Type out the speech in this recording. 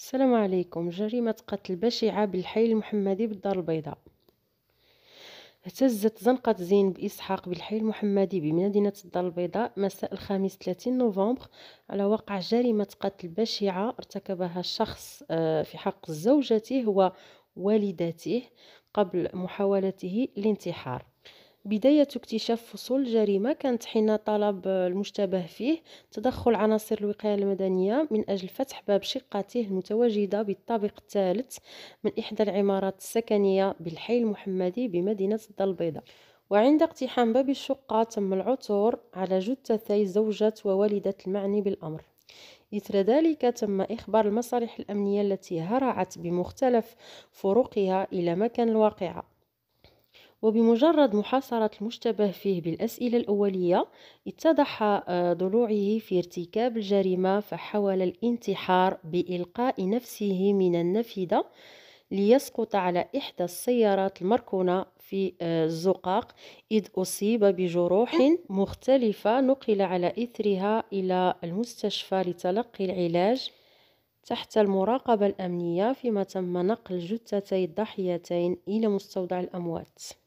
السلام عليكم جريمة قتل بشعة بالحي المحمدي بالدار البيضاء اهتزت زنقة زين بإسحاق بالحي المحمدي بمدينة الدار البيضاء مساء الخامس 30 نوفمبر على وقع جريمة قتل بشعة ارتكبها الشخص آه، في حق زوجته ووالدته قبل محاولته الانتحار بداية اكتشاف فصول الجريمة كانت حين طلب المشتبه فيه تدخل عناصر الوقاية المدنية من أجل فتح باب شقته المتواجدة بالطابق الثالث من إحدى العمارات السكنية بالحي المحمدي بمدينة البيضاء وعند اقتحام باب الشقة تم العثور على جثتي زوجة ووالدة المعني بالأمر إثر ذلك تم إخبار المصالح الأمنية التي هرعت بمختلف فروقها إلى مكان الواقعة وبمجرد محاصرة المشتبه فيه بالأسئلة الأولية اتضح آه، ضلوعه في ارتكاب الجريمة فحاول الانتحار بإلقاء نفسه من النافذة ليسقط على إحدى السيارات المركونة في آه، الزقاق إذ أصيب بجروح مختلفة نقل على إثرها إلى المستشفى لتلقي العلاج تحت المراقبة الأمنية فيما تم نقل جثتي الضحيتين إلى مستودع الأموات